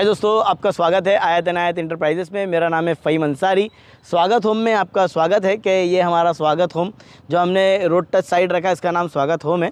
हाय दोस्तों आपका स्वागत है आयत अनायत इंटरप्राइजेस में मेरा नाम है फ़हीम अंसारी स्वागत होम में आपका स्वागत है कि ये हमारा स्वागत होम जो हमने रोड टच साइड रखा इसका नाम स्वागत होम है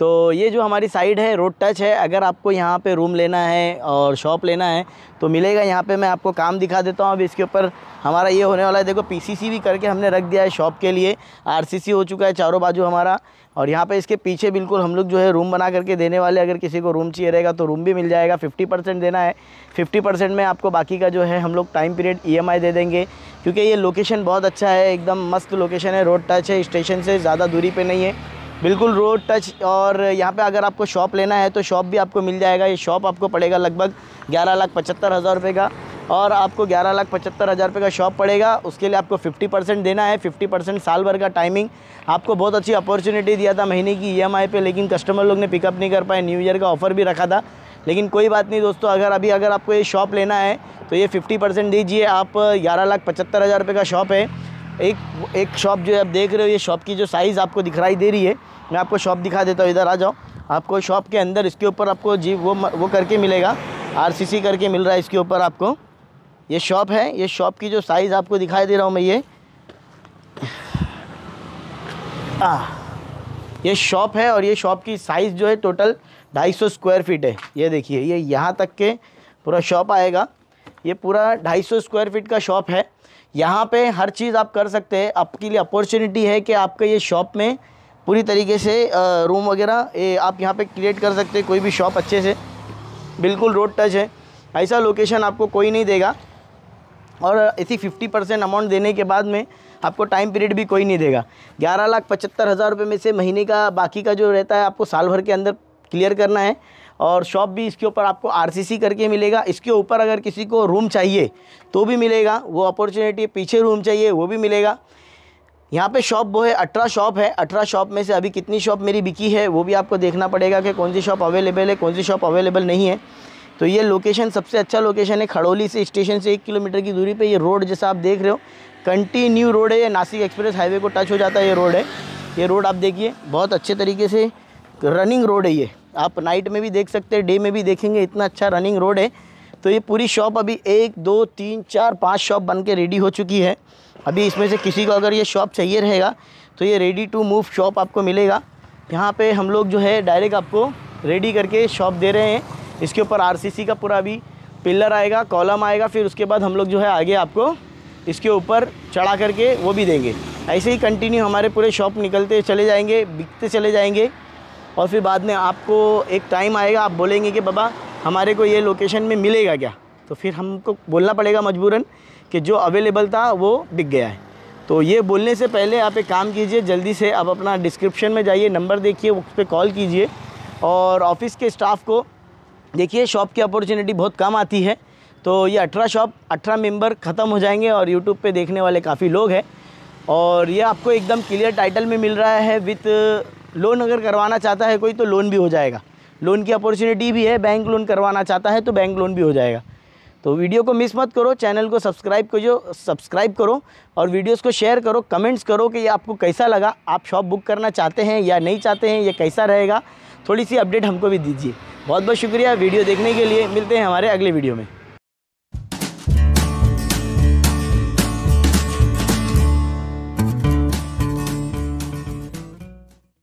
तो ये जो हमारी साइड है रोड टच है अगर आपको यहाँ पे रूम लेना है और शॉप लेना है तो मिलेगा यहाँ पे मैं आपको काम दिखा देता हूँ अब इसके ऊपर हमारा ये होने वाला है देखो पीसीसी भी करके हमने रख दिया है शॉप के लिए आरसीसी हो चुका है चारों बाजू हमारा और यहाँ पे इसके पीछे बिल्कुल हम लोग जो है रूम बना करके देने वाले अगर किसी को रूम चाहिए रहेगा तो रूम भी मिल जाएगा 50 परसेंट देना है 50 परसेंट में आपको बाकी का जो है हम लोग टाइम पीरियड ईएमआई दे देंगे क्योंकि ये लोकेशन बहुत अच्छा है एकदम मस्त लोकेशन है रोड टच है स्टेशन से ज़्यादा दूरी पर नहीं है बिल्कुल रोड टच और यहाँ पे अगर आपको शॉप लेना है तो शॉप भी आपको मिल जाएगा ये शॉप आपको पड़ेगा लगभग ग्यारह लाख पचहत्तर हज़ार रुपये का और आपको ग्यारह लाख पचहत्तर हज़ार रुपये का शॉप पड़ेगा उसके लिए आपको फिफ्टी परसेंट देना है फिफ्टी परसेंट साल भर का टाइमिंग आपको बहुत अच्छी अपॉर्चुनिटी दिया था महीने की ई पे लेकिन कस्टमर लोग ने पिकअप नहीं कर पाए न्यू ईयर का ऑफ़र भी रखा था लेकिन कोई बात नहीं दोस्तों अगर अभी अगर आपको ये शॉप लेना है तो ये फिफ्टी परसेंट दीजिए आप ग्यारह लाख पचहत्तर हज़ार रुपये का शॉप है एक एक शॉप जो आप देख रहे हो ये शॉप की जो साइज़ आपको दिखाई दे रही है मैं आपको शॉप दिखा देता हूँ इधर आ जाओ आपको शॉप के अंदर इसके ऊपर आपको जी वो वो करके मिलेगा आरसीसी करके मिल रहा है इसके ऊपर आपको ये शॉप है ये शॉप की जो साइज़ आपको दिखाई दे रहा हूँ मैं ये आ, ये शॉप है और ये शॉप की साइज़ जो है टोटल ढाई स्क्वायर फीट है ये देखिए ये यहाँ तक के पूरा शॉप आएगा ये पूरा 250 स्क्वायर फीट का शॉप है यहाँ पे हर चीज़ आप कर सकते हैं आपके लिए अपॉर्चुनिटी है कि आपके ये शॉप में पूरी तरीके से रूम वगैरह ये आप यहाँ पे क्रिएट कर सकते हैं कोई भी शॉप अच्छे से बिल्कुल रोड टच है ऐसा लोकेशन आपको कोई नहीं देगा और इसी 50 परसेंट अमाउंट देने के बाद में आपको टाइम पीरियड भी कोई नहीं देगा ग्यारह लाख पचहत्तर हज़ार रुपये में से महीने का बाकी का जो रहता है आपको साल भर के अंदर क्लियर करना है और शॉप भी इसके ऊपर आपको आरसीसी करके मिलेगा इसके ऊपर अगर किसी को रूम चाहिए तो भी मिलेगा वो अपॉर्चुनिटी पीछे रूम चाहिए वो भी मिलेगा यहाँ पे शॉप वो है अठारह शॉप है अठारह शॉप में से अभी कितनी शॉप मेरी बिकी है वो भी आपको देखना पड़ेगा कि कौन सी शॉप अवेलेबल है कौन सी शॉप अवेलेबल नहीं है तो ये लोकेशन सबसे अच्छा लोकेशन है खड़ोली से स्टेशन से एक किलोमीटर की दूरी पे ये रोड जैसा आप देख रहे हो कंटिन्यू रोड है ये नासिक एक्सप्रेस हाईवे को टच हो जाता है ये रोड है ये रोड आप देखिए बहुत अच्छे तरीके से रनिंग रोड है ये आप नाइट में भी देख सकते हैं डे में भी देखेंगे इतना अच्छा रनिंग रोड है तो ये पूरी शॉप अभी एक दो तीन चार पाँच शॉप बन के रेडी हो चुकी है अभी इसमें से किसी को अगर ये शॉप चाहिए रहेगा तो ये रेडी टू मूव शॉप आपको मिलेगा यहाँ पे हम लोग जो है डायरेक्ट आपको रेडी करके शॉप दे रहे हैं इसके ऊपर आर का पूरा अभी पिलर आएगा कॉलम आएगा फिर उसके बाद हम लोग जो है आगे आपको इसके ऊपर चढ़ा करके वो भी देंगे ऐसे ही कंटिन्यू हमारे पूरे शॉप निकलते चले जाएँगे बिकते चले जाएँगे और फिर बाद में आपको एक टाइम आएगा आप बोलेंगे कि बाबा हमारे को ये लोकेशन में मिलेगा क्या तो फिर हमको बोलना पड़ेगा मजबूरन कि जो अवेलेबल था वो बिक गया है तो ये बोलने से पहले आप एक काम कीजिए जल्दी से आप अपना डिस्क्रिप्शन में जाइए नंबर देखिए उस पर कॉल कीजिए और ऑफिस के स्टाफ को देखिए शॉप की अपॉर्चुनिटी बहुत कम आती है तो ये अठारह शॉप अठारह मेंबर ख़त्म हो जाएंगे और यूट्यूब पे देखने वाले काफ़ी लोग हैं और ये आपको एकदम क्लियर टाइटल में मिल रहा है विथ लोन अगर करवाना चाहता है कोई तो लोन भी हो जाएगा लोन की अपॉर्चुनिटी भी है बैंक लोन करवाना चाहता है तो बैंक लोन भी हो जाएगा तो वीडियो को मिस मत करो चैनल को सब्सक्राइब करो सब्सक्राइब करो और वीडियोस को शेयर करो कमेंट्स करो कि ये आपको कैसा लगा आप शॉप बुक करना चाहते हैं या नहीं चाहते हैं ये कैसा रहेगा थोड़ी सी अपडेट हमको भी दीजिए बहुत बहुत शुक्रिया वीडियो देखने के लिए मिलते हैं हमारे अगले वीडियो में